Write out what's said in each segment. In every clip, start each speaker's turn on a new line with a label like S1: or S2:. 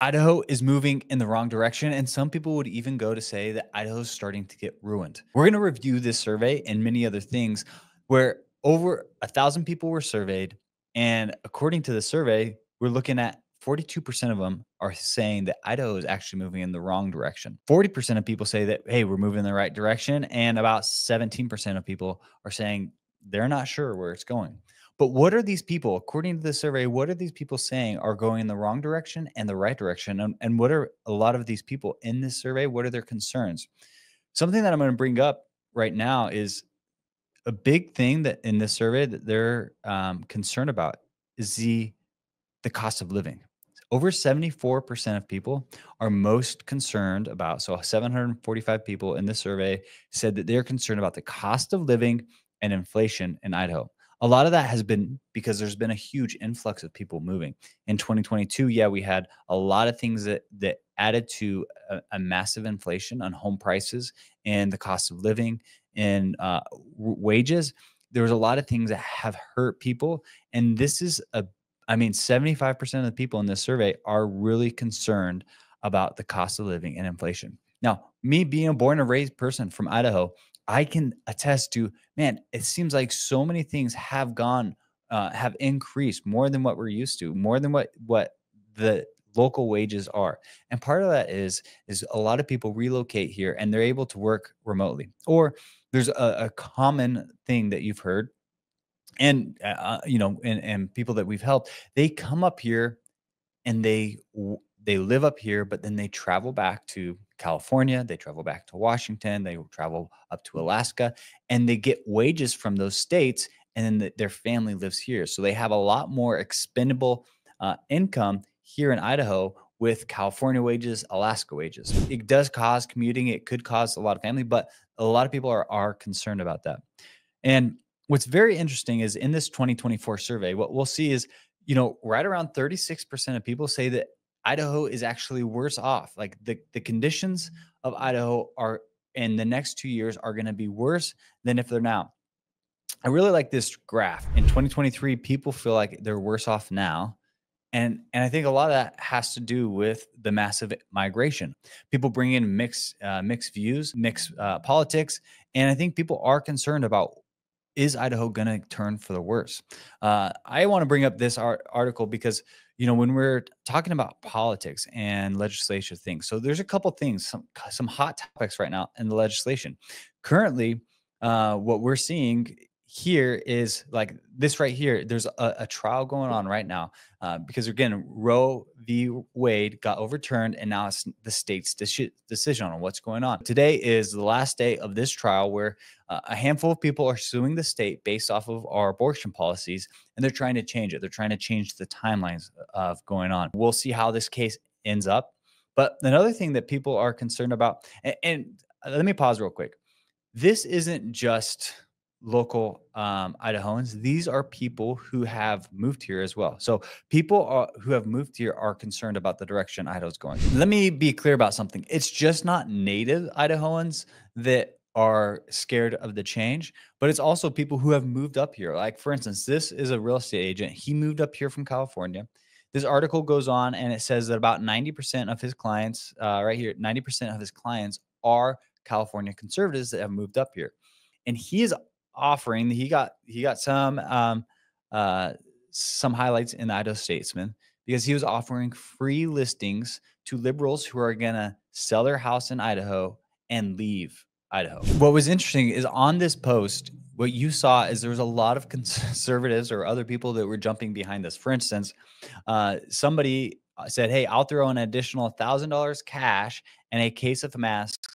S1: Idaho is moving in the wrong direction, and some people would even go to say that Idaho is starting to get ruined. We're going to review this survey and many other things where over a thousand people were surveyed. And according to the survey, we're looking at 42% of them are saying that Idaho is actually moving in the wrong direction. 40% of people say that, hey, we're moving in the right direction. And about 17% of people are saying they're not sure where it's going. But what are these people, according to the survey, what are these people saying are going in the wrong direction and the right direction? And, and what are a lot of these people in this survey? What are their concerns? Something that I'm going to bring up right now is a big thing that in this survey that they're um, concerned about is the the cost of living. Over 74% of people are most concerned about. So 745 people in this survey said that they're concerned about the cost of living and inflation in Idaho a lot of that has been because there's been a huge influx of people moving in 2022 yeah we had a lot of things that that added to a, a massive inflation on home prices and the cost of living and uh, wages there was a lot of things that have hurt people and this is a i mean 75% of the people in this survey are really concerned about the cost of living and inflation now me being a born and raised person from idaho I can attest to, man, it seems like so many things have gone, uh, have increased more than what we're used to, more than what what the local wages are. And part of that is is a lot of people relocate here and they're able to work remotely. Or there's a, a common thing that you've heard, and uh, you know, and and people that we've helped, they come up here and they they live up here, but then they travel back to California, they travel back to Washington, they travel up to mm-hmm. Alaska, and they get wages from those states, and then the, their family lives here. So they have a lot more expendable uh, income here in Idaho with California wages, Alaska wages. It does cause commuting, it could cause a lot of family, but a lot of people are, are concerned about that. And what's very interesting is in this 2024 survey, what we'll see is you know, right around 36% of people say that Idaho is actually worse off. Like the, the conditions of Idaho are in the next two years are going to be worse than if they're now. I really like this graph. In 2023, people feel like they're worse off now. And, and I think a lot of that has to do with the massive migration. People bring in mixed uh, mixed views, mixed uh, politics, and I think people are concerned about is Idaho going to turn for the worse. Uh, I want to bring up this art article because you know when we're talking about politics and legislature things so there's a couple things some some hot topics right now in the legislation currently uh, what we're seeing here is like this right here. There's a, a trial going on right now uh, because again, Roe v. Wade got overturned, and now it's the state's de- decision on what's going on. Today is the last day of this trial where uh, a handful of people are suing the state based off of our abortion policies, and they're trying to change it. They're trying to change the timelines of going on. We'll see how this case ends up. But another thing that people are concerned about, and, and uh, let me pause real quick. This isn't just local um, Idahoans, these are people who have moved here as well. So people are, who have moved here are concerned about the direction Idaho's going. Let me be clear about something. It's just not native Idahoans that are scared of the change, but it's also people who have moved up here. Like for instance, this is a real estate agent. He moved up here from California. This article goes on and it says that about 90% of his clients, uh, right here, 90% of his clients are California conservatives that have moved up here. And he is offering. He got he got some um, uh, some highlights in the Idaho Statesman because he was offering free listings to liberals who are gonna sell their house in Idaho and leave Idaho. What was interesting is on this post, what you saw is there was a lot of conservatives or other people that were jumping behind this. For instance, uh, somebody uh, said, "Hey, I'll throw an additional thousand dollars cash and a case of masks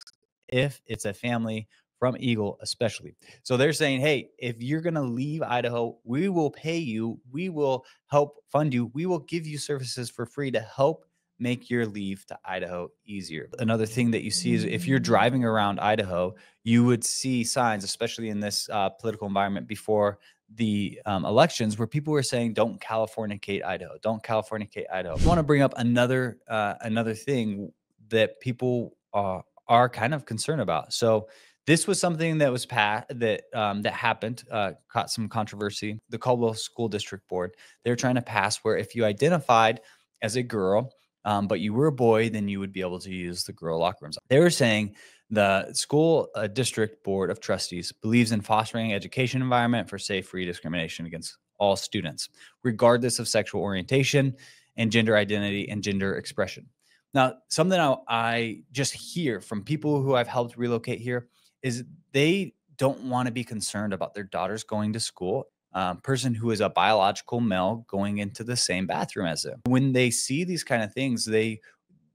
S1: if it's a family from Eagle, especially. So they're saying, hey, if you're going to leave Idaho, we will pay you, we will help fund you, we will give you services for free to help make your leave to Idaho easier. Another thing that you see is if you're mm. driving around Idaho, you would see signs, especially in this uh, political environment before the um, elections, where people were saying, "Don't Californicate Idaho! Don't Californicate Idaho!" I want to bring up another uh, another thing that people are are kind of concerned about. So this was something that was passed that um, that happened, uh, caught some controversy. The Caldwell School District Board they're trying to pass where if you identified as a girl um, but you were a boy, then you would be able to use the girl locker rooms. They were saying the school uh, district board of trustees believes in fostering education environment for safe, free discrimination against all students, regardless of sexual orientation and gender identity and gender expression. Now, something I, I just hear from people who I've helped relocate here is they don't want to be concerned about their daughters going to school. Um, person who is a biological male going into the same bathroom as them. When they see these kind of things, they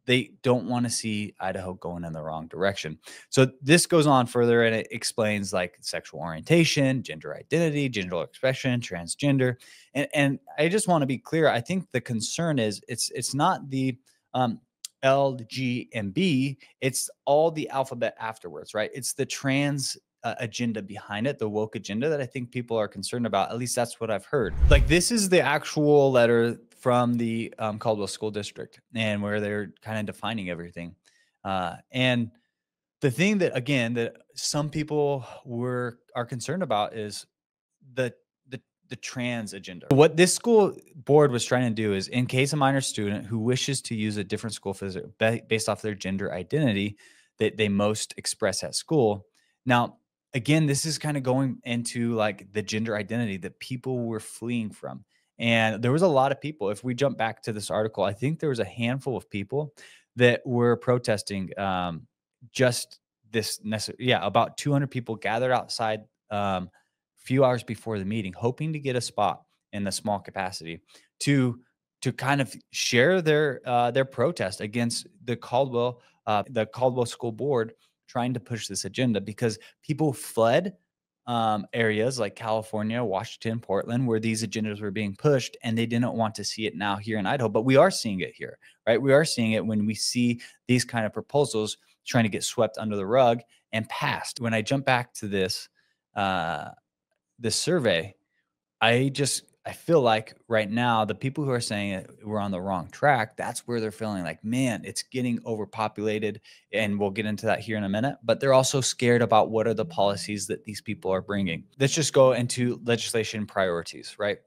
S1: they don't want to see Idaho going in the wrong direction. So this goes on further and it explains like sexual orientation, gender identity, gender expression, transgender. And and I just want to be clear, I think the concern is it's it's not the um, L, G, and B, it's all the alphabet afterwards, right? It's the trans uh, agenda behind it, the woke agenda that I think people are concerned about. At least that's what I've heard. Like, this is the actual letter from the um, Caldwell School District and where they're kind of defining everything. Uh, and the thing that, again, that some people were are concerned about is the the trans agenda. What this school board was trying to do is, in case a minor student who wishes to use a different school physical based off their gender identity that they most express at school. Now, again, this is kind of going into like the gender identity that people were fleeing from. And there was a lot of people. If we jump back to this article, I think there was a handful of people that were protesting um, just this necessary. Yeah, about 200 people gathered outside. Um, few hours before the meeting, hoping to get a spot in the small capacity to to kind of share their uh, their protest against the Caldwell uh, the Caldwell School Board trying to push this agenda because people fled um, areas like California, Washington, Portland, where these agendas were being pushed, and they didn't want to see it now here in Idaho. But we are seeing it here, right? We are seeing it when we see these kind of proposals trying to get swept under the rug and passed. When I jump back to this, uh, this survey, I just I feel like right now the people who are saying we're on the wrong track, that's where they're feeling like, man, it's getting overpopulated, and we'll get into that here in a minute. But they're also scared about what are the policies that these people are bringing. Let's just go into legislation priorities, right?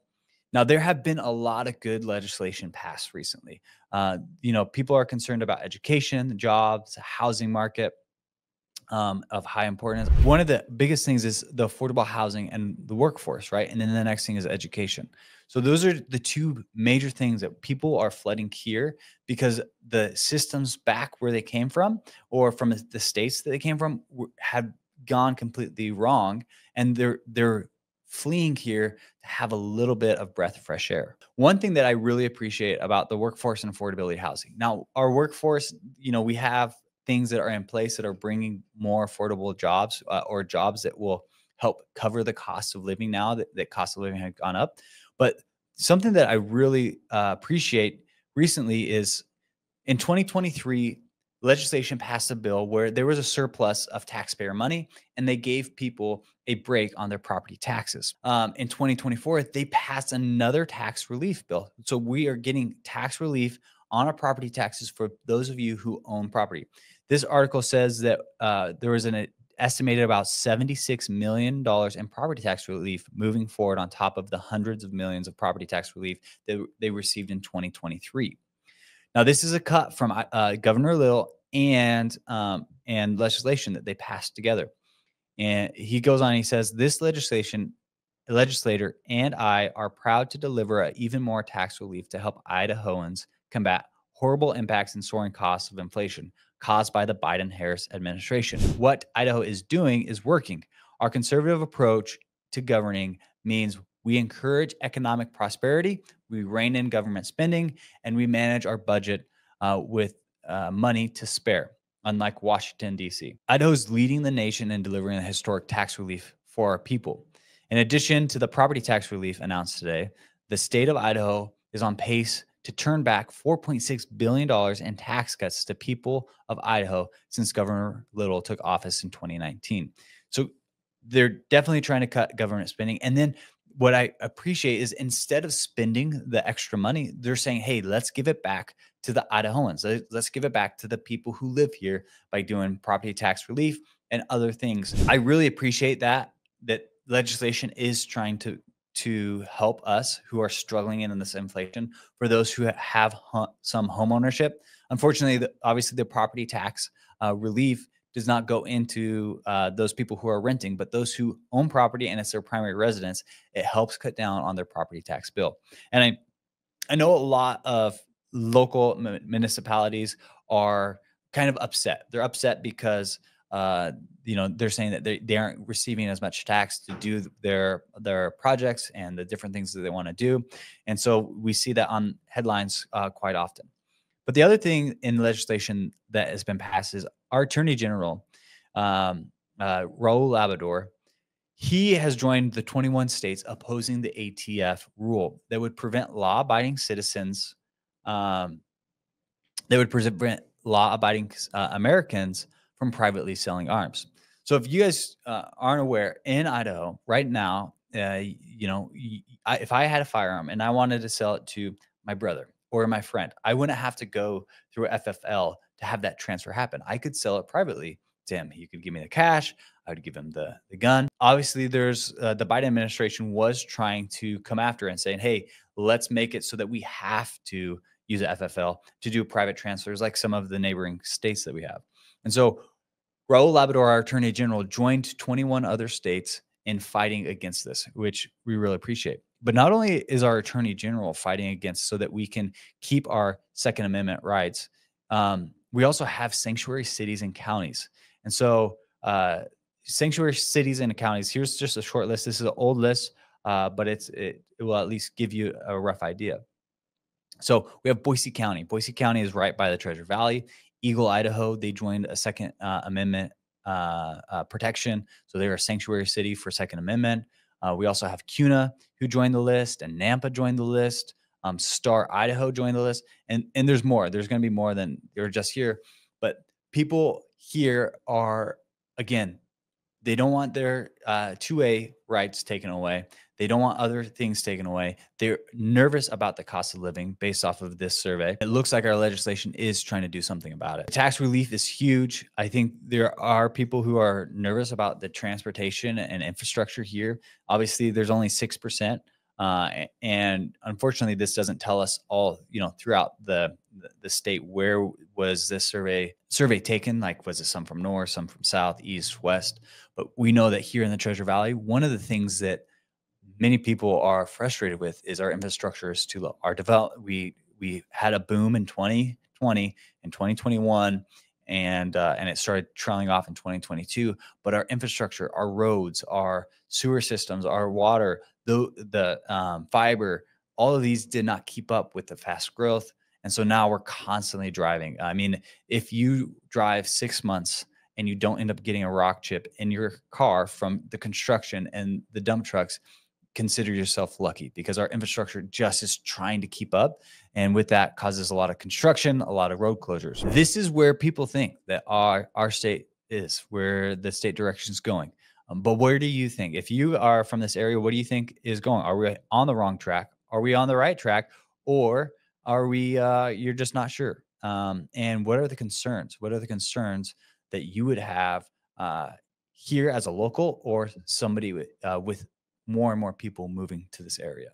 S1: Now there have been a lot of good legislation passed recently. Uh, you know, people are concerned about education, jobs, housing market um, of high importance. One of the biggest things is the affordable housing and the workforce, right? And then the next thing is education. So those are the two major things that people are flooding here because the systems back where they came from or from the states that they came from had gone completely wrong, and they're they're fleeing here to have a little bit of breath of fresh air. One thing that I really appreciate about the workforce and affordability housing. Now, our workforce, you know, we have things that are in place that are bringing more affordable jobs uh, or jobs that will help cover the cost of living now that, that cost of living had gone up. But something that I really uh, appreciate recently is in 2023, legislation passed a bill where there was a surplus of taxpayer money and they gave people a break on their property taxes. Um, in 2024, they passed another tax relief bill. So we are getting tax relief on our property taxes for those of you who own property. This article says that uh, there was an uh, estimated about $76 million in property tax relief moving forward on top of the hundreds of millions of property tax relief that they received in 2023. Now, this is a cut from uh, uh, Governor Lil and um, and legislation that they passed together. And he goes on, he says, this legislation, legislator and I are proud to deliver a even more tax relief to help Idahoans combat horrible impacts and soaring costs of inflation caused by the Biden Harris administration. What Idaho is doing is working. Our conservative approach to governing means we encourage economic prosperity, we rein in government spending, and we manage our budget uh, with uh, money to spare, unlike Washington, D.C. Idaho is leading the nation in delivering the historic tax relief for our people. In addition to the property tax relief announced today, the state of Idaho is on pace to turn back $4.6 billion in tax cuts to people of Idaho since Governor Little took office in 2019. So they're definitely trying to cut government spending. And then what I appreciate is instead of spending the extra money, they're saying, hey, let's give it back to the Idahoans. Let's give it back to the people who live here by doing property tax relief and other things. I really appreciate that, that legislation is trying to to help us who are struggling in this inflation for those who have some home ownership unfortunately the, obviously the property tax uh, relief does not go into uh, those people who are renting but those who own property and it's their primary residence it helps cut down on their property tax bill and i i know a lot of local municipalities are kind of upset they're upset because uh, you know they're saying that they, they aren't receiving as much tax to do their their projects and the different things that they want to do and so we see that on headlines uh, quite often but the other thing in legislation that has been passed is our attorney general um, uh, raul Labrador. he has joined the 21 states opposing the atf rule that would prevent law-abiding citizens um, that would prevent law-abiding uh, americans from privately selling arms. So if you guys uh, aren't aware, in Idaho right now, uh, you know, I, if I had a firearm and I wanted to sell it to my brother or my friend, I wouldn't have to go through FFL to have that transfer happen. I could sell it privately to him. He could give me the cash. I would give him the, the gun. Obviously, there's uh, the Biden administration was trying to come after and saying, hey, let's make it so that we have to use FFL to do private transfers like some of the neighboring states that we have. And so Raul Labrador, our attorney general, joined 21 other states in fighting against this, which we really appreciate. But not only is our attorney general fighting against so that we can keep our Second Amendment rights, um, we also have sanctuary cities and counties. And so, uh, sanctuary cities and counties, here's just a short list. This is an old list, uh, but it's it, it will at least give you a rough idea. So we have Boise County. Boise County is right by the Treasure Valley. Eagle, Idaho, they joined a Second uh, Amendment uh, uh, protection. So they are a sanctuary city for Second Amendment. Uh, we also have CUNA who joined the list and Nampa joined the list. Um, Star Idaho joined the list. And, and there's more. There's going to be more than you're just here. But people here are, again, they don't want their uh, 2A rights taken away. They don't want other things taken away. They're nervous about the cost of living based off of this survey. It looks like our legislation is trying to do something about it. Tax relief is huge. I think there are people who are nervous about the transportation and infrastructure here. Obviously, there's only 6%. Uh, and unfortunately, this doesn't tell us all, you know, throughout the the state where was this survey survey taken like was it some from north some from south east west but we know that here in the treasure valley one of the things that many people are frustrated with is our infrastructure is too low our develop we we had a boom in 2020 and 2021 and uh, and it started trailing off in 2022 but our infrastructure our roads our sewer systems our water the the um, fiber all of these did not keep up with the fast growth and so now we're constantly driving. I mean, if you drive six months and you don't end up getting a rock chip in your car from the construction and the dump trucks, consider yourself lucky because our infrastructure just is trying to keep up. And with that causes a lot of construction, a lot of road closures. This is where people think that our, our state is, where the state direction is going. Um, but where do you think, if you are from this area, what do you think is going? Are we on the wrong track? Are we on the right track? Or are we, uh, you're just not sure. Um, and what are the concerns? What are the concerns that you would have uh, here as a local or somebody with, uh, with more and more people moving to this area?